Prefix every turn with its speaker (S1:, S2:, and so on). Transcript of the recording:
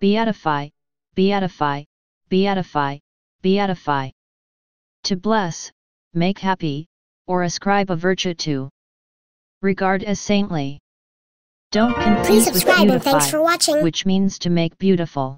S1: Beatify, beatify, beatify, beatify. To bless, make happy, or ascribe a virtue to. Regard as saintly. Don't confuse Please subscribe with beautify, and thanks for watching. which means to make beautiful.